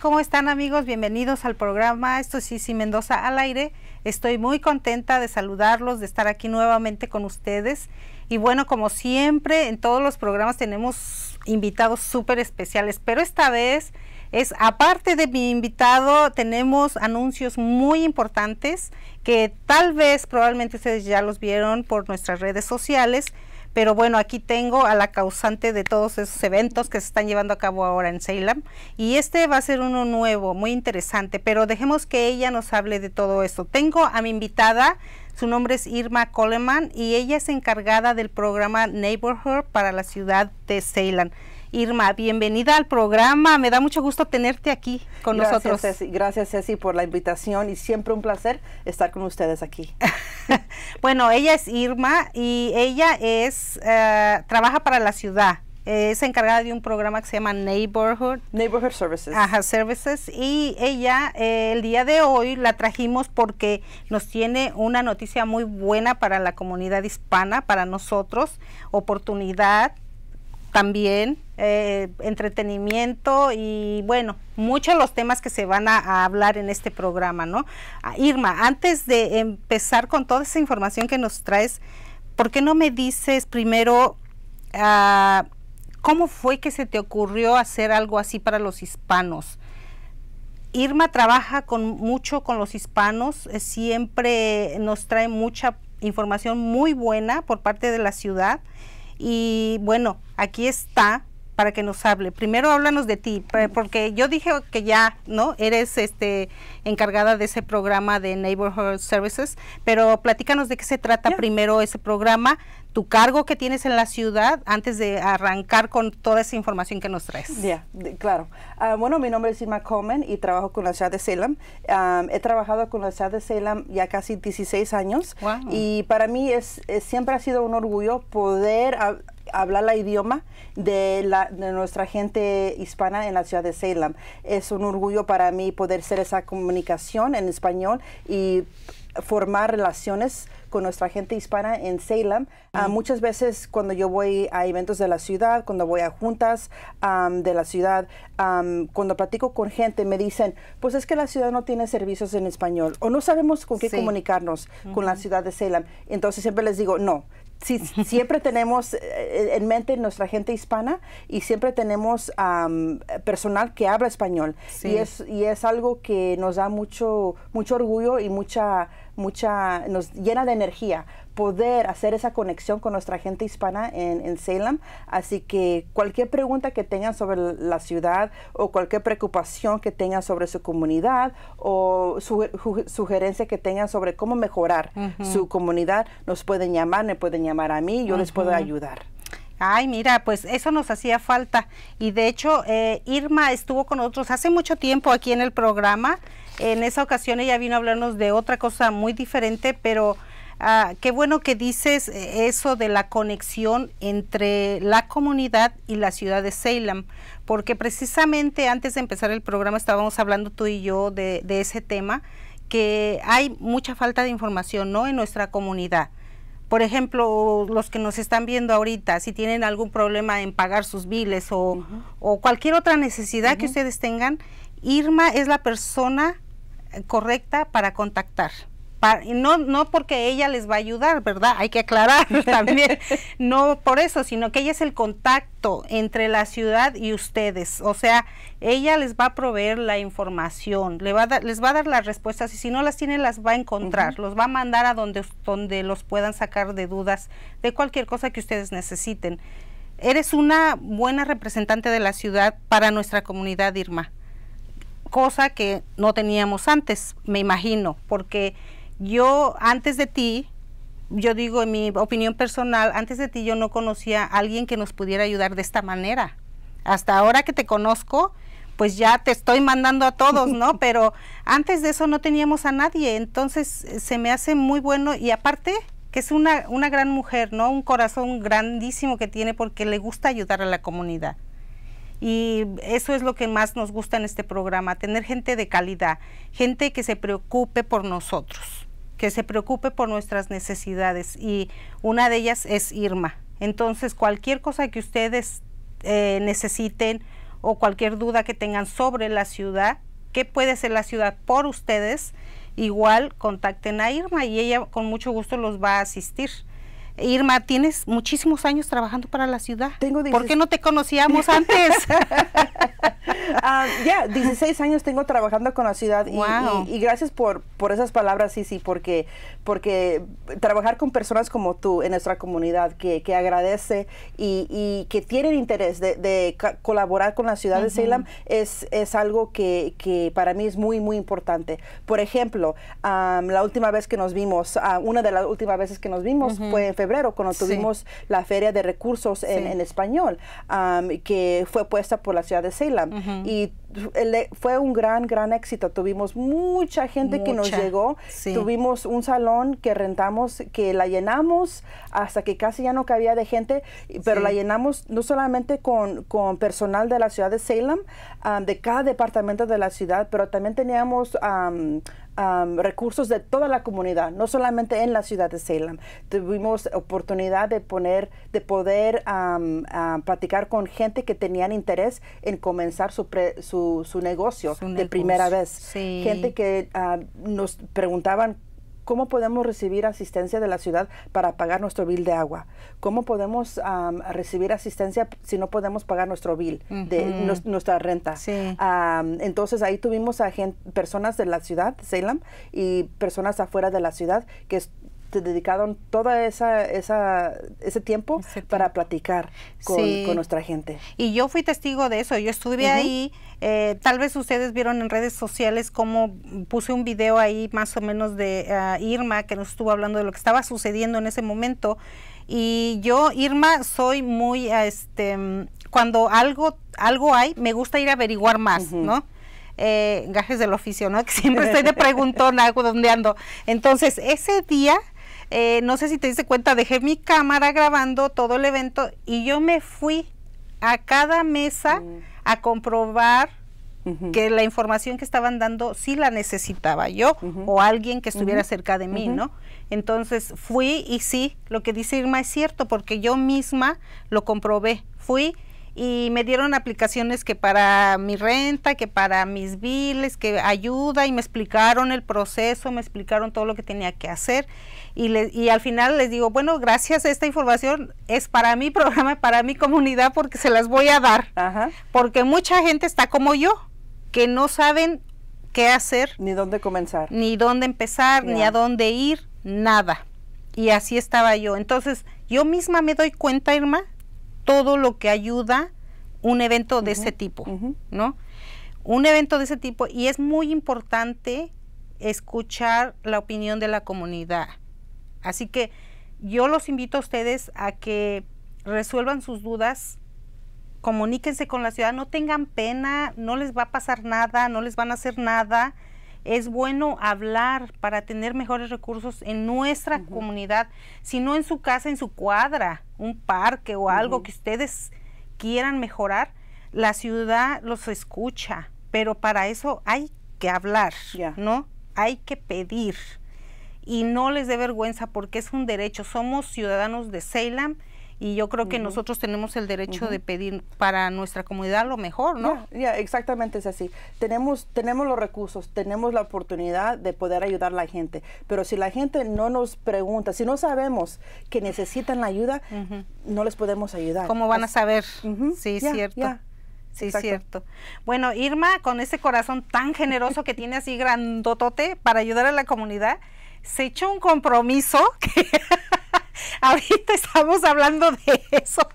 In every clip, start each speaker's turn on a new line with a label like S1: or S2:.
S1: ¿cómo están amigos? Bienvenidos al programa. Esto es Isi Mendoza al aire. Estoy muy contenta de saludarlos, de estar aquí nuevamente con ustedes. Y bueno, como siempre, en todos los programas tenemos invitados súper especiales, pero esta vez es, aparte de mi invitado, tenemos anuncios muy importantes que tal vez, probablemente ustedes ya los vieron por nuestras redes sociales pero bueno, aquí tengo a la causante de todos esos eventos que se están llevando a cabo ahora en Salem. Y este va a ser uno nuevo, muy interesante, pero dejemos que ella nos hable de todo esto. Tengo a mi invitada, su nombre es Irma Coleman y ella es encargada del programa Neighborhood para la ciudad de Salem. Irma, bienvenida al programa. Me da mucho gusto tenerte aquí con gracias, nosotros.
S2: Gracias, Ceci, por la invitación y siempre un placer estar con
S1: ustedes aquí. bueno, ella es Irma y ella es eh, trabaja para la ciudad. es encargada de un programa que se llama Neighborhood. Neighborhood Services. Ajá, Services. Y ella, eh, el día de hoy la trajimos porque nos tiene una noticia muy buena para la comunidad hispana, para nosotros, oportunidad también, eh, entretenimiento y bueno, muchos los temas que se van a, hablar en este programa, ¿no? Ah, Irma, antes de empezar con toda esa información que nos traes, ¿por qué no me dices primero ah, cómo fue que se te ocurrió hacer algo así para los hispanos? Irma trabaja con mucho con los hispanos, eh, siempre nos trae mucha información muy buena por parte de la ciudad y bueno, aquí está para que nos hable. Primero háblanos de ti, porque yo dije que ya, ¿no? Eres este encargada de ese programa de Neighborhood Services, pero platícanos de qué se trata primero ese programa, tu cargo que tienes en la ciudad antes de arrancar con toda esa información que nos traes. Ya, claro. Ah, bueno, mi
S2: nombre es Irma Comen y trabajo con la ciudad de Salem. he trabajado con la ciudad de Salem ya casi 16 años y para mí es, siempre ha sido un orgullo poder habla la idioma de, nuestra gente hispana en la ciudad de Salem. Es un orgullo para mí poder ser esa comunicación en español y formar relaciones con nuestra gente hispana en Salem. Ah, muchas veces cuando yo voy a eventos de la ciudad, cuando voy a juntas de la ciudad, cuando platico con gente me dicen, pues es que la ciudad no tiene servicios en español o no sabemos con qué comunicarnos con la ciudad de Salem. Entonces siempre les digo, no, Sí, siempre tenemos eh, eh, en mente nuestra gente hispana y siempre tenemos personal que habla español. Y, es, y es algo que nos da mucho, mucho orgullo y mucha mucha, nos llena de energía poder hacer esa conexión con nuestra gente hispana en, en, Salem. Así que cualquier pregunta que tengan sobre la ciudad o cualquier preocupación que tengan sobre su comunidad o sugerencia que tengan sobre cómo mejorar su comunidad, nos pueden llamar, me pueden llamar a mí, yo les puedo ayudar.
S1: Ay, mira, pues eso nos hacía falta. Y de hecho, eh, Irma estuvo con nosotros hace mucho tiempo aquí en el programa. En esa ocasión ella vino a hablarnos de otra cosa muy diferente, pero ah, qué bueno que dices eh, eso de la conexión entre la comunidad y la ciudad de Salem, porque precisamente antes de empezar el programa estábamos hablando tú y yo de, de ese tema, que hay mucha falta de información ¿no? en nuestra comunidad por ejemplo, los que nos están viendo ahorita, si tienen algún problema en pagar sus biles o, cualquier otra necesidad que ustedes tengan, Irma es la persona correcta para contactar no, no porque ella les va a ayudar, ¿verdad? Hay que aclarar también, no por eso, sino que ella es el contacto entre la ciudad y ustedes, o sea, ella les va a proveer la información, le va les va a dar las respuestas y si no las tiene las va a encontrar, los va a mandar a donde, donde los puedan sacar de dudas de cualquier cosa que ustedes necesiten. Eres una buena representante de la ciudad para nuestra comunidad, Irma cosa que no teníamos antes, me imagino, porque yo antes de ti, yo digo en mi opinión personal, antes de ti yo no conocía a alguien que nos pudiera ayudar de esta manera. Hasta ahora que te conozco, pues ya te estoy mandando a todos, ¿no? Pero antes de eso no teníamos a nadie, entonces eh, se me hace muy bueno y aparte que es una, una gran mujer, ¿no? Un corazón grandísimo que tiene porque le gusta ayudar a la comunidad. Y eso es lo que más nos gusta en este programa, tener gente de calidad, gente que se preocupe por nosotros que se preocupe por nuestras necesidades y una de ellas es Irma. Entonces, cualquier cosa que ustedes eh, necesiten o cualquier duda que tengan sobre la ciudad, qué puede ser la ciudad por ustedes, igual contacten a Irma y ella con mucho gusto los va a asistir. Irma, tienes muchísimos años trabajando para la ciudad. Tengo ¿Por qué no te conocíamos antes? Ah, ya,
S2: 16 años tengo trabajando con la ciudad y, gracias por, por esas palabras, sí, sí, porque, porque trabajar con personas como tú en nuestra comunidad que, agradece y, que tienen interés de, colaborar con la ciudad de Salem es, es algo que, para mí es muy, muy importante. Por ejemplo, la última vez que nos vimos, ah, una de las últimas veces que nos vimos fue en febrero, cuando tuvimos la Feria de Recursos en, Español, que fue puesta por la ciudad de Salem y e, fue un gran, gran éxito. Tuvimos mucha gente que nos llegó. Tuvimos un salón que rentamos, que la llenamos hasta que casi ya no cabía de gente, pero la llenamos no solamente con, con, personal de la ciudad de Salem, de cada departamento de la ciudad, pero también teníamos recursos de toda la comunidad, no solamente en la ciudad de Salem. Tuvimos oportunidad de poner, de poder platicar con gente que tenían interés en comenzar su su, negocio de primera vez. Gente que ah, nos preguntaban cómo podemos recibir asistencia de la ciudad para pagar nuestro bill de agua, cómo podemos recibir asistencia si no podemos pagar nuestro bill de nuestra renta. entonces ahí tuvimos a gente, personas de la ciudad, Salem, y personas afuera de la ciudad que te dedicaron todo esa, ese tiempo para platicar
S1: con, nuestra gente. Y yo fui testigo de eso, yo estuve ahí, eh, tal vez ustedes vieron en redes sociales cómo puse un video ahí más o menos de ah, Irma que nos estuvo hablando de lo que estaba sucediendo en ese momento. Y yo, Irma, soy muy, ah, este, cuando algo, algo hay, me gusta ir a averiguar más, ¿no? eh, gajes del oficio, ¿no? Que siempre estoy de preguntón algo donde ando. Entonces, ese día eh, no sé si te diste cuenta, dejé mi cámara grabando todo el evento y yo me fui a cada mesa mm. a comprobar que la información que estaban dando sí la necesitaba yo o alguien que estuviera cerca de mí, ¿no? Entonces fui y sí, lo que dice Irma es cierto porque yo misma lo comprobé. Fui, y me dieron aplicaciones que para mi renta, que para mis biles, que ayuda y me explicaron el proceso, me explicaron todo lo que tenía que hacer y, y al final les digo, bueno, gracias a esta información es para mi programa, para mi comunidad porque se las voy a dar, porque mucha gente está como yo, que no saben qué hacer. Ni dónde comenzar. Ni dónde empezar, ni a dónde ir, nada. Y así estaba yo. Entonces, yo misma me doy cuenta, Irma, todo lo que ayuda un evento de ese tipo, ¿no? Un evento de ese tipo y es muy importante escuchar la opinión de la comunidad. Así que yo los invito a ustedes a que resuelvan sus dudas, comuníquense con la ciudad, no tengan pena, no les va a pasar nada, no les van a hacer nada es bueno hablar para tener mejores recursos en nuestra comunidad, si comunidad, sino en su casa, en su cuadra, un parque o algo que ustedes quieran mejorar, la ciudad los escucha, pero para eso hay que hablar, ¿no? Hay que pedir y no les dé vergüenza porque es un derecho. Somos ciudadanos de Salem y yo creo que nosotros tenemos el derecho de pedir para nuestra comunidad lo mejor, ¿no? Ya, exactamente es así.
S2: Tenemos, tenemos los recursos, tenemos la oportunidad de poder ayudar a la gente, pero si la gente no nos pregunta, si no sabemos que necesitan la ayuda, no les podemos ayudar. ¿Cómo van a saber?
S1: Sí, cierto. Sí, cierto. Bueno, Irma, con ese corazón tan generoso que tiene así grandotote para ayudar a la comunidad, se echó un compromiso que ahorita estamos hablando de eso,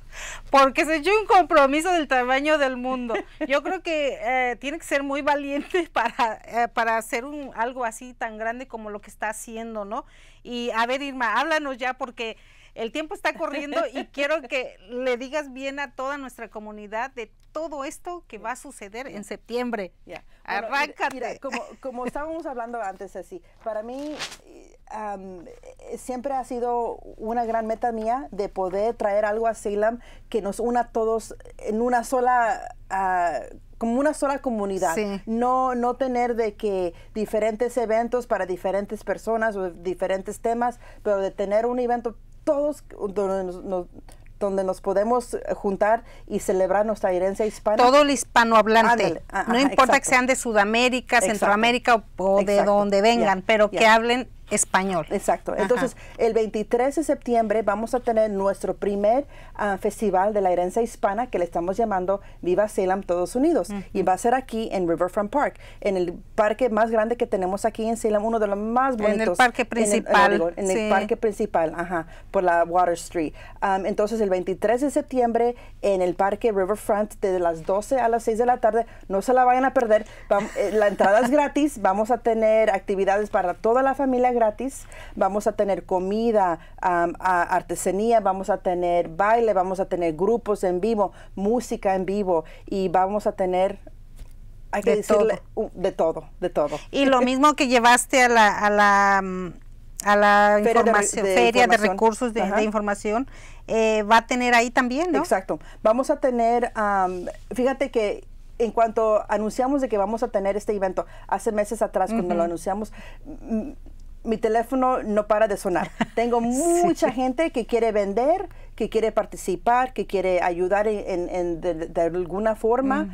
S1: porque se echó un compromiso del tamaño del mundo. Yo creo que eh, tiene que ser muy valiente para, eh, para hacer un, algo así tan grande como lo que está haciendo, ¿no? Y a ver, Irma, háblanos ya, porque el tiempo está corriendo y quiero que le digas bien a toda nuestra comunidad de todo esto que va a suceder en septiembre. Ya. Arráncate. Mira, como, estábamos hablando antes, así, para mí eh,
S2: eh, siempre ha sido una gran meta mía de poder traer algo a Salem que nos una a todos en una sola. Ah, como una sola comunidad. No, no tener de que diferentes eventos para diferentes personas o diferentes temas, pero de tener un evento todos donde nos, donde nos podemos juntar y celebrar nuestra herencia hispana. Todo el hispanohablante. no importa que sean
S1: de Sudamérica, Centroamérica o, de donde vengan, pero que hablen español.
S2: Exacto. Entonces, el 23 de septiembre vamos a tener nuestro primer ah, festival de la herencia hispana que le estamos llamando Viva Salem Todos Unidos. Y va a ser aquí en Riverfront Park, en el parque más grande que tenemos aquí en Salem, uno de los más bonitos. En el parque principal. En el, parque principal, ajá, por la Water Street. entonces, el 23 de septiembre en el parque Riverfront, desde las 12 a las 6 de la tarde, no se la vayan a perder. Eh, la entrada es gratis, vamos a tener actividades para toda la familia gratis, vamos a tener comida, artesanía, vamos a tener baile, vamos a tener grupos en vivo, música en vivo y vamos a tener hay que de decirle
S1: todo. de todo, de todo. Y lo mismo que llevaste a la, a la, mm, a la feria, de, recursos de, información, eh, va a tener ahí también, ¿no?
S2: Exacto. Vamos a tener, fíjate que en cuanto anunciamos de que vamos a tener este evento, hace meses atrás cuando lo anunciamos, mi teléfono no para de sonar. Tengo mucha gente que quiere vender, que quiere participar, que quiere ayudar en, de, alguna forma,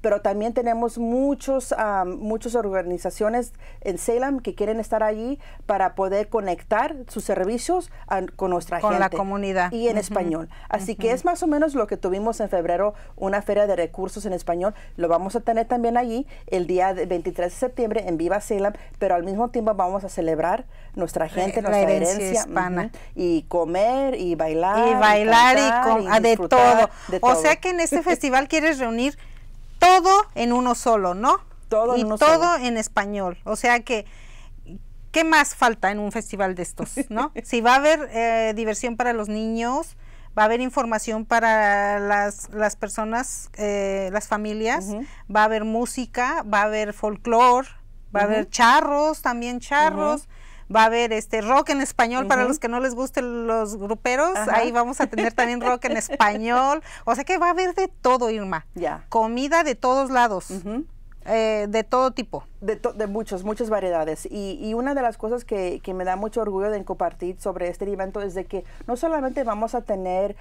S2: pero también tenemos muchos, um, muchas organizaciones en Salem que quieren estar allí para poder conectar sus servicios con nuestra gente. la comunidad. Y en español. Así que es más o menos lo que tuvimos en febrero, una feria de recursos en español. Lo vamos a tener también allí el día 23 de septiembre en Viva Salem, pero al mismo tiempo vamos a celebrar celebrar nuestra gente, la, nuestra herencia, hispana. y comer y bailar. Y bailar y, ah, de, todo. O sea que
S1: en este festival quieres reunir todo en uno solo, ¿no? Todo y en todo en español. O sea que, ¿qué más falta en un festival de estos, no? si va a haber eh, diversión para los niños, va a haber información para las, las personas, eh, las familias, va a haber música, va a haber folclore, va a haber charros, también charros. va a haber este rock en español para los que no les gusten los gruperos, ahí vamos a tener también rock en español, o sea que va a haber de todo, Irma. Ya. Comida de todos lados.
S2: Eh, de todo tipo. De, muchos, muchas variedades. Y, una de las cosas que, me da mucho orgullo de compartir sobre este evento es de que no solamente vamos a tener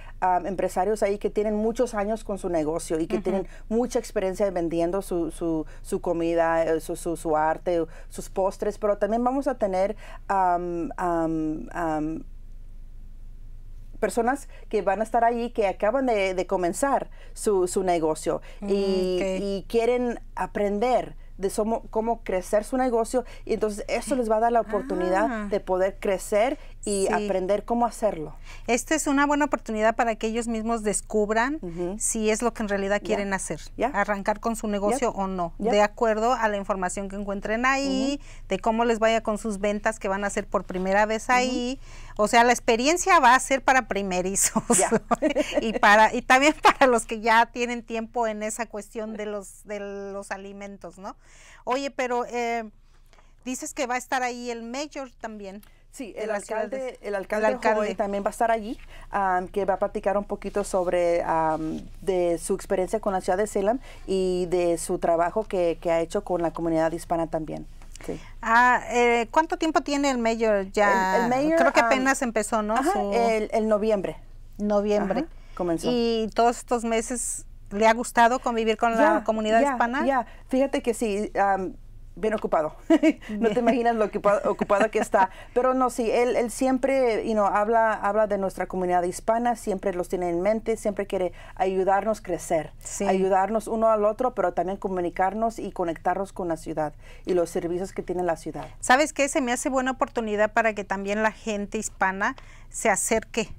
S2: empresarios ahí que tienen muchos años con su negocio y que tienen mucha experiencia vendiendo su, su, comida, eh, su, su, arte, sus postres, pero también vamos a tener personas que van a estar ahí que acaban de, comenzar su, su negocio mm, y, quieren aprender de cómo crecer su negocio y entonces eso eh, les va a dar la oportunidad ah. de poder
S1: crecer y aprender cómo hacerlo. Esta es una buena oportunidad para que ellos mismos descubran si es lo que en realidad quieren hacer, arrancar con su negocio o no, de acuerdo a la información que encuentren ahí, de cómo les vaya con sus ventas que van a hacer por primera vez ahí. O sea, la experiencia va a ser para primerizos y para y también para los que ya tienen tiempo en esa cuestión de los de los alimentos, ¿no? Oye, pero eh, dices que va a estar ahí el mayor también. Sí, el alcalde, el alcalde,
S2: también va a estar allí, que va a platicar un poquito sobre de su experiencia con la ciudad de Salem y de su trabajo que, ha hecho con la comunidad hispana también.
S1: Ah, eh, ¿Cuánto tiempo tiene el mayor ya? El, Creo que apenas empezó, ¿no? el, noviembre. Noviembre. comenzó. Y todos estos meses le ha gustado convivir con la comunidad hispana. Ya, fíjate que sí bien ocupado.
S2: no te imaginas lo ocupado, que está. Pero no, sí, él, siempre you know, habla, habla de nuestra comunidad hispana, siempre los tiene en mente, siempre quiere ayudarnos a crecer, ayudarnos uno al otro, pero también comunicarnos y conectarnos con la ciudad y los servicios que tiene la ciudad.
S1: ¿Sabes qué? Se me hace buena oportunidad para que también la gente hispana se acerque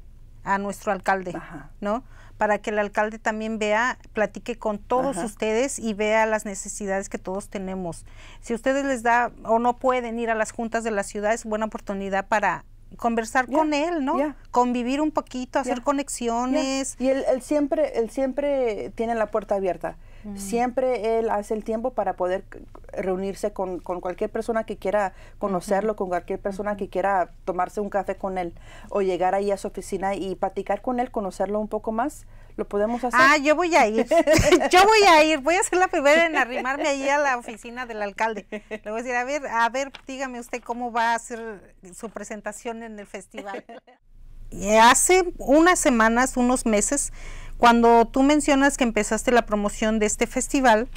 S1: a nuestro alcalde, ¿no? para que el alcalde también vea, platique con todos ustedes y vea las necesidades que todos tenemos. Si ustedes les da o no pueden ir a las juntas de la ciudad, es buena oportunidad para conversar con él, ¿no? Convivir un poquito, hacer conexiones.
S2: Y él, siempre, él siempre tiene la puerta abierta. Mm. Siempre él hace el tiempo para poder reunirse con, cualquier persona que quiera conocerlo, con cualquier persona que quiera tomarse un café con él o llegar ahí a su oficina y platicar con él, conocerlo un poco más. ¿Lo podemos hacer? Ah, yo voy a ir. yo voy a ir. Voy a ser la primera en arrimarme ahí a la
S1: oficina del alcalde. Le voy a decir, a ver, a ver, dígame usted cómo va a ser su presentación en el festival. hace unas semanas, unos meses, cuando tú mencionas que empezaste la promoción de este festival,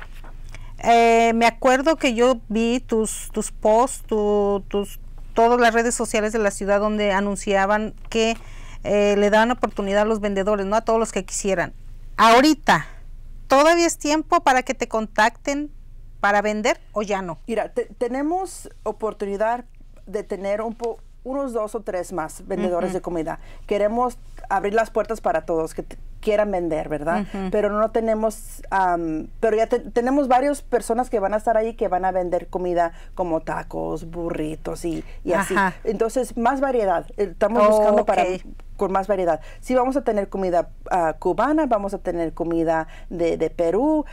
S1: eh, me acuerdo que yo vi tus, tus posts, tus, todas las redes sociales de la ciudad donde anunciaban que eh, le daban oportunidad a los vendedores, no a todos los que quisieran. Ahorita, ¿todavía es tiempo para que te contacten para vender o ya no? Mira, tenemos oportunidad de tener un, po unos
S2: dos o tres más vendedores de comida. Queremos abrir las puertas para todos que quieran vender, ¿verdad? Pero no tenemos, pero ya tenemos varias personas que van a estar ahí que van a vender comida como tacos, burritos y, y así. Entonces, más variedad. Estamos buscando para con más variedad. Sí, vamos a tener comida ah, cubana, vamos a tener comida de, Perú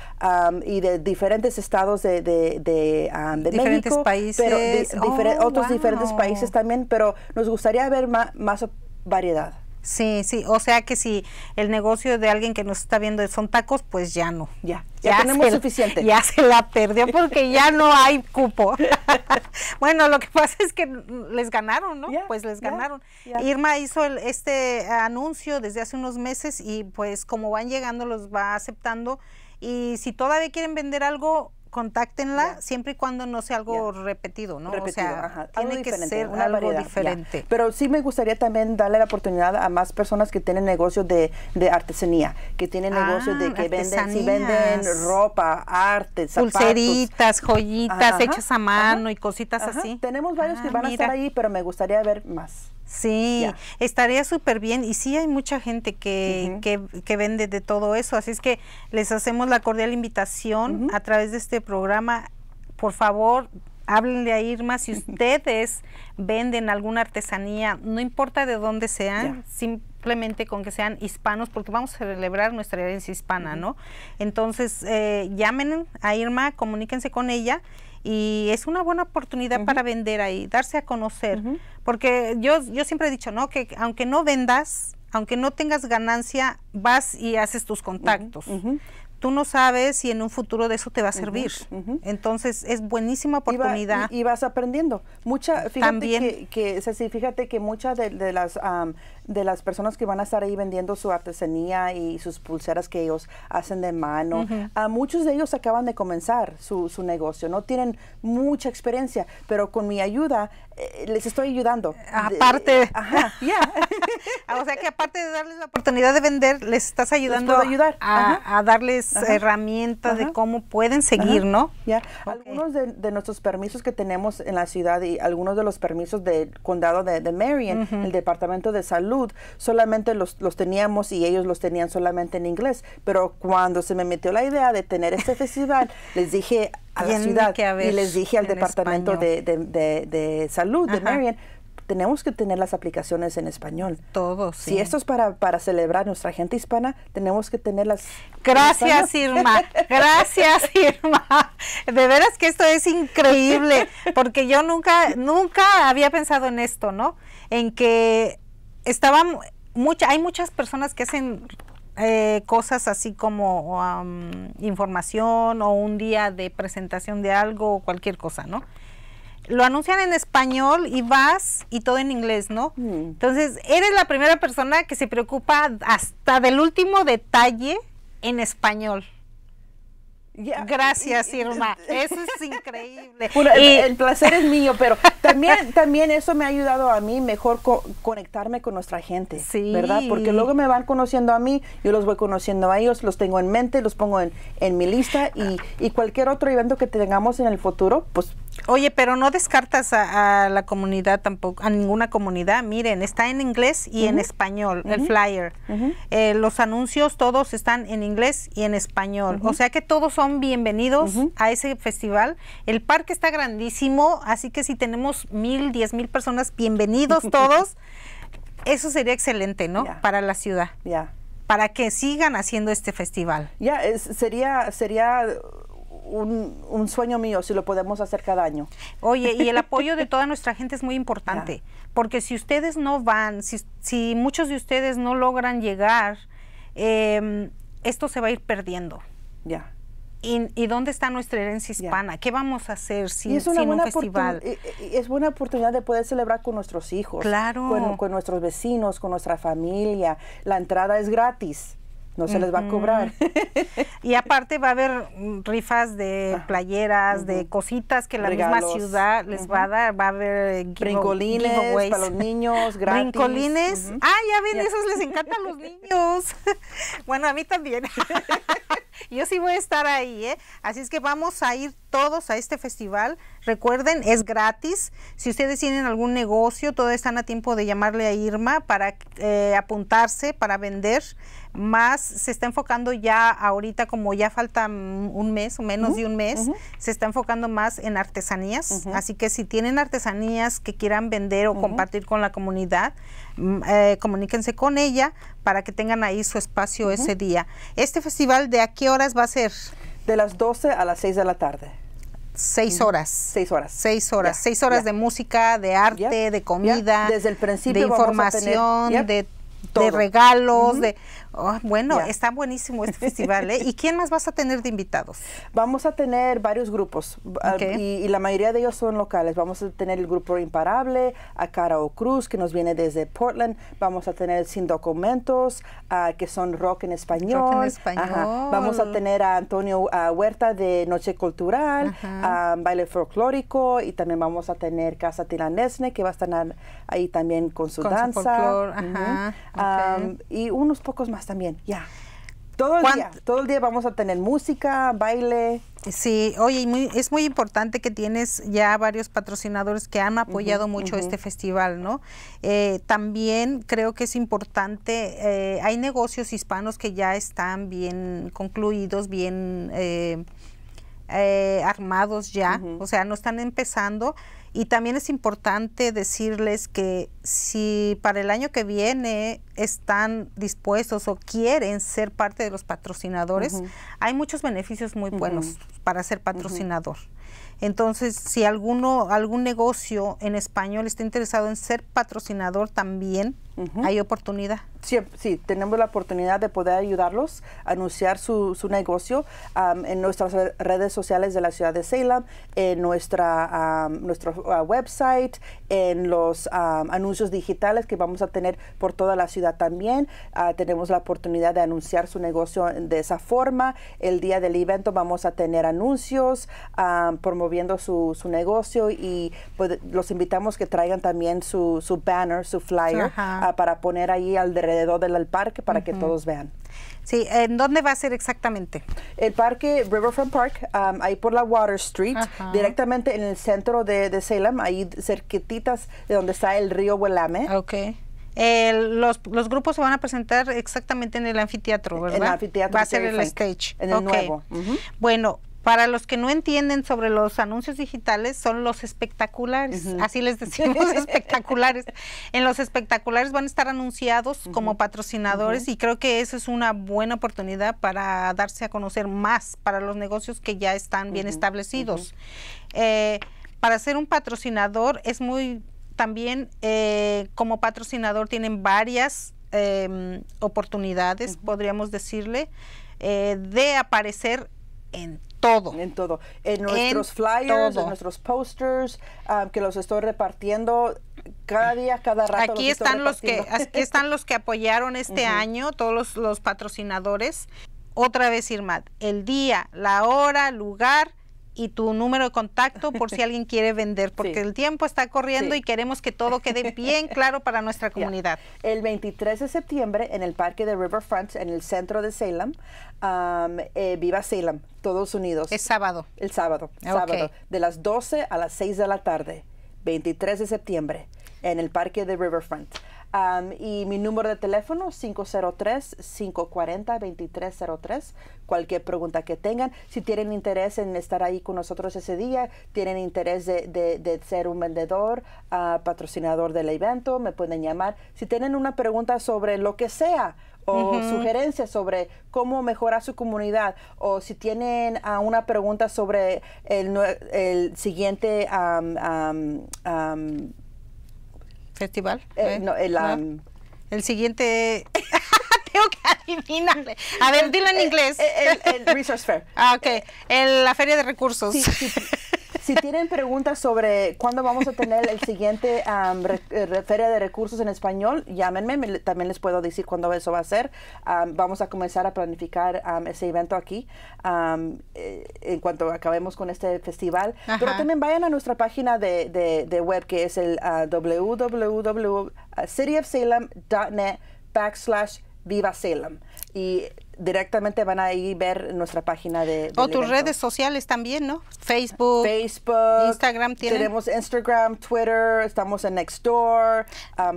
S2: y de diferentes estados de, de, de, diferentes México, países. Pero oh, otros diferentes países
S1: también, pero nos gustaría ver más variedad. Sí, sí, o sea que si el negocio de alguien que nos está viendo son tacos, pues ya no, ya. Ya, tenemos suficiente. Ya se la perdió porque ya no hay cupo. bueno, lo que pasa es que les ganaron, ¿no? pues les ganaron. Irma hizo este anuncio desde hace unos meses y pues como van llegando los va aceptando y si todavía quieren vender algo, contáctenla siempre y cuando no sea algo repetido, ¿no? sea, ajá. tiene que ser algo diferente.
S2: Pero sí me gustaría también darle la oportunidad a más personas que tienen negocios de, artesanía, que tienen ah, negocios de que venden, si venden ropa, arte, zapatos. Pulseritas,
S1: joyitas hechas a mano y cositas así.
S2: Tenemos varios que ah, van a estar ahí, pero me gustaría ver
S1: más. Sí, estaría súper bien y sí hay mucha gente que, que, vende de todo eso, así es que les hacemos la cordial invitación a través de este programa. Por favor, háblenle a Irma si ustedes venden alguna artesanía, no importa de dónde sean, simplemente con que sean hispanos, porque vamos a celebrar nuestra herencia hispana, ¿no? Entonces, eh, llamen a Irma, comuníquense con ella y es una buena oportunidad para vender ahí, darse a conocer, porque yo, yo siempre he dicho, ¿no? Que aunque no vendas, aunque no tengas ganancia, vas y haces tus contactos tú no sabes si en un futuro de eso te va a servir. Entonces es buenísima oportunidad. Y, vas aprendiendo. Mucha, fíjate También. que,
S2: fíjate que muchas de, las de las personas que van a estar ahí vendiendo su artesanía y sus pulseras que ellos hacen de mano, a muchos de ellos acaban de comenzar su, su negocio, no tienen mucha experiencia, pero con mi ayuda eh, les estoy ayudando.
S1: Aparte. Ajá, ya. Ah, o sea que aparte de darles la oportunidad de vender, les estás ayudando ayudar. A, darles herramientas de cómo pueden seguir, ¿no? Ya.
S2: Algunos de, nuestros permisos que tenemos en la ciudad y algunos de los permisos del condado de, de Marion, el Departamento de Salud, solamente los, los teníamos y ellos los tenían solamente en inglés. Pero cuando se me metió la idea de tener este festival, les dije a la ciudad. y les dije al departamento de, salud de Marion, tenemos que tener las aplicaciones en español. Todos, Si esto es para, para celebrar nuestra gente hispana, tenemos
S1: que tenerlas. Gracias, Irma. Gracias, Irma. De veras que esto es increíble, porque yo nunca, nunca había pensado en esto, ¿no? En que estaban, mucha, hay muchas personas que hacen eh, cosas así como información o un día de presentación de algo o cualquier cosa, ¿no? Lo anuncian en español y vas y todo en inglés, ¿no? Mm. Entonces, eres la primera persona que se preocupa hasta del último detalle en español. Gracias, Irma. Eso es increíble. el, placer es mío, pero también, también eso me ha ayudado a mí
S2: mejor conectarme con nuestra gente, sí. ¿verdad? Porque luego me van conociendo a mí, yo los voy conociendo a ellos, los tengo en mente, los pongo en, mi lista y, cualquier otro evento que tengamos
S1: en el futuro, pues... Oye, pero no descartas a, la comunidad tampoco, a ninguna comunidad. Miren, está en inglés y en español, el flyer. Eh, los anuncios todos están en inglés y en español. O sea que todos son bienvenidos a ese festival. El parque está grandísimo, así que si tenemos mil, diez mil personas, bienvenidos todos. Eso sería excelente, ¿no? Para la ciudad. Ya. Para que sigan haciendo este festival.
S2: Ya, sería, sería un, sueño mío
S1: si lo podemos hacer cada año. Oye, y el apoyo de toda nuestra gente es muy importante, porque si ustedes no van, si, muchos de ustedes no logran llegar, em, esto se va a ir perdiendo. Ya. ¿Y, dónde está nuestra herencia hispana? ¿Qué vamos a hacer si es un festival? Eh,
S2: eh, es buena oportunidad de poder celebrar con nuestros hijos, claro. con, nuestros vecinos, con nuestra familia. La entrada es gratis. No
S1: se les va a cobrar. y aparte va a haber rifas de ah, playeras, de cositas que la misma ciudad les va a dar. Va a haber eh, brincolines para los niños, gratis. Brincolines. Ah, ya ven, esos les encantan a los niños. bueno, a mí también. Yo sí voy a estar ahí, ¿eh? Así es que vamos a ir todos a este festival. Recuerden, es gratis. Si ustedes tienen algún negocio, todos están a tiempo de llamarle a Irma para eh, apuntarse, para vender. Más se está enfocando ya ahorita, como ya falta mm, un mes o menos de un mes, se está enfocando más en artesanías. Así que si tienen artesanías que quieran vender o compartir con la comunidad, Mm, eh, comuníquense con ella para que tengan ahí su espacio ese día. ¿Este festival de a qué horas va a ser? De las 12 a las 6 de la tarde. Seis horas. 6 horas. 6 horas. horas de música, de arte, de comida. Desde el principio. De información, de, regalos, de Ah, bueno, está buenísimo este festival. ¿eh? ¿Y quién más vas a tener de invitados? Vamos a tener varios grupos
S2: ah, y, la mayoría de ellos son locales. Vamos a tener el grupo Imparable, a Cara o Cruz, que nos viene desde Portland. Vamos a tener Sin Documentos, ah, que son rock en español. Rock en español. Vamos a tener a Antonio Huerta de Noche Cultural, Baile Folclórico y también vamos a tener Casa Tiranesne, que va a estar ahí también con su danza. folclor, y unos pocos más también, ya.
S1: Todo el, día, todo el día vamos a tener música, baile. Sí, oye, es muy importante que tienes ya varios patrocinadores que han apoyado mucho este festival, ¿no? Eh, también creo que es importante, eh, hay negocios hispanos que ya están bien concluidos, bien eh, armados ya, o sea, no están empezando, y también es importante decirles que si para el año que viene están dispuestos o quieren ser parte de los patrocinadores, hay muchos beneficios muy buenos para ser patrocinador. Entonces, si alguno, algún negocio en español está interesado en ser patrocinador también, hay oportunidad. Sí, sí, tenemos la oportunidad de poder ayudarlos
S2: a anunciar su, negocio en nuestras redes sociales de la ciudad de Salem, en nuestra, nuestro ah, website, en los anuncios digitales que vamos a tener por toda la ciudad también. Ah, tenemos la oportunidad de anunciar su negocio de esa forma. El día del evento vamos a tener anuncios promoviendo su, su, negocio y pues, los invitamos que traigan también su, su banner, su flyer ah, para poner ahí alrededor del parque para que todos vean. Sí, ¿en dónde va a ser exactamente? El parque Riverfront Park, ahí por la Water Street, directamente en el centro de, Salem, ahí cerquititas de donde está el río Willamette.
S1: Ok. los, grupos se van a presentar exactamente en el anfiteatro, ¿verdad? En el anfiteatro. Va a ser el stage. En el nuevo. Bueno, para los que no entienden sobre los anuncios digitales, son los espectaculares, así les decimos espectaculares. En los espectaculares van a estar anunciados como patrocinadores y creo que esa es una buena oportunidad para darse a conocer más para los negocios que ya están bien establecidos. Eh, para ser un patrocinador es muy también eh, como patrocinador tienen varias em, oportunidades, podríamos decirle, eh, de aparecer en todo. En todo. En nuestros flyers, en
S2: nuestros posters, que los estoy repartiendo cada día, cada rato. Aquí están los que, están
S1: los que apoyaron este año, todos los, patrocinadores. Otra vez, Irma, el día, la hora, lugar y tu número de contacto por si alguien quiere vender, porque el tiempo está corriendo y queremos que todo quede bien claro para nuestra comunidad.
S2: El 23 de septiembre en el Parque de Riverfront, en el centro de Salem, eh, Viva Salem, todos unidos. Es sábado. El sábado, sábado, de las 12 a las 6 de la tarde, 23 de septiembre, en el Parque de Riverfront y mi número de teléfono 503-540-2303. Cualquier pregunta que tengan, si tienen interés en estar ahí con nosotros ese día, tienen interés de, ser un vendedor, ah, patrocinador del evento, me pueden llamar. Si tienen una pregunta sobre lo que sea, o sugerencias sobre cómo mejorar su comunidad o si tienen ah, una pregunta sobre el, el siguiente festival.
S1: Eh, eh, no, el, el siguiente... tengo que adivinarle. A ver, dilo en eh, inglés. Eh, el, Resource Fair. Ah, ok. la Feria de Recursos.
S2: Si tienen preguntas sobre cuándo vamos a tener el siguiente eh, feria de recursos en español, llámenme. también les puedo decir cuándo eso va a ser. vamos a comenzar a planificar ese evento aquí eh, en cuanto acabemos con este festival. Pero también vayan a nuestra página de, web que es el ah, www.cityofsalem.net ah, backslash Viva Salem y directamente van a ir ver nuestra página de, o tus redes
S1: sociales también no Facebook Instagram tenemos Instagram Twitter estamos en Nextdoor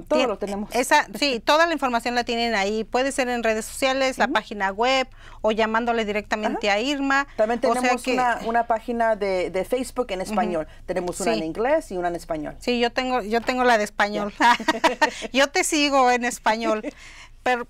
S1: todo lo tenemos esa sí toda la información la tienen ahí puede ser en redes sociales la página web o llamándole directamente a Irma también tenemos
S2: una, página de, Facebook
S1: en español tenemos una en
S2: inglés y una en español
S1: sí yo tengo yo tengo la de español yo te sigo en español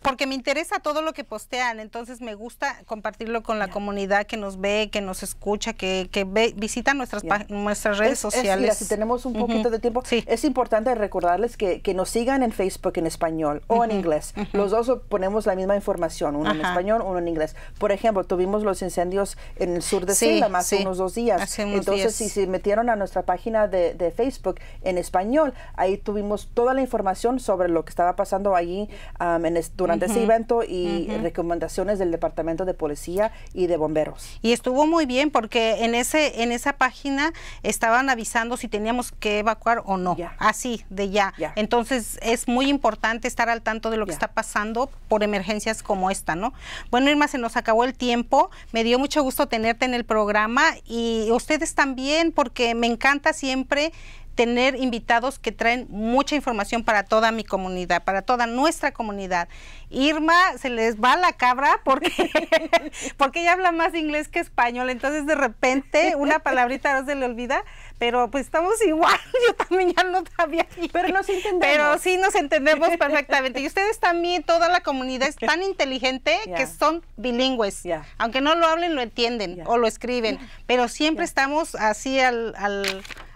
S1: porque me interesa todo lo que postean, entonces me gusta compartirlo con la comunidad que nos ve, que nos escucha, que, que visita nuestras nuestras redes sociales. mira, si tenemos un poquito
S2: de tiempo, es importante recordarles que, nos sigan en Facebook en español o en inglés. Los dos ponemos la misma información, uno en español, uno en inglés. Por ejemplo, tuvimos los incendios en el sur de sí, más hace unos dos días. entonces, si se metieron a nuestra página de, de, Facebook en español, ahí tuvimos toda la información sobre lo que estaba pasando allí en el pues, durante ese evento y recomendaciones del
S1: Departamento de Policía y de Bomberos. Y estuvo muy bien porque en ese en esa página estaban avisando si teníamos que evacuar o no, así de ya. Entonces es muy importante estar al tanto de lo que está pasando por emergencias como esta, ¿no? Bueno, Irma, se nos acabó el tiempo. Me dio mucho gusto tenerte en el programa y ustedes también porque me encanta siempre tener invitados que traen mucha información para toda mi comunidad, para toda nuestra comunidad. Irma se les va la cabra porque, porque ella habla más inglés que español, entonces de repente una palabrita no se le olvida, pero pues estamos igual, yo también ya no sabía. Pero nos entendemos. Pero sí nos entendemos perfectamente. Y ustedes también, toda la comunidad es tan inteligente que son bilingües. Aunque no lo hablen, lo entienden o lo escriben, pero siempre estamos así al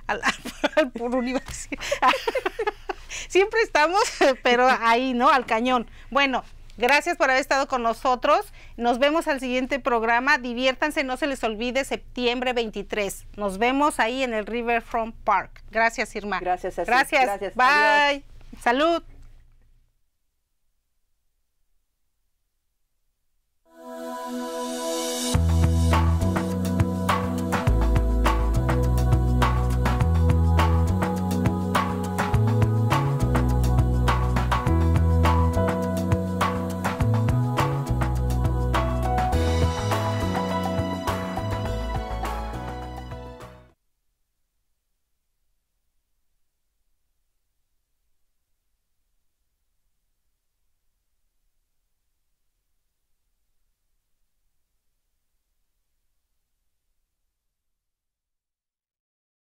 S1: Siempre estamos, pero ahí, ¿no? Al cañón. Bueno, Gracias por haber estado con nosotros. Nos vemos al siguiente programa. Diviértanse, no se les olvide septiembre 23. Nos vemos ahí en el Riverfront Park. Gracias, Irma. Gracias. Gracias. Gracias. Bye. Salud.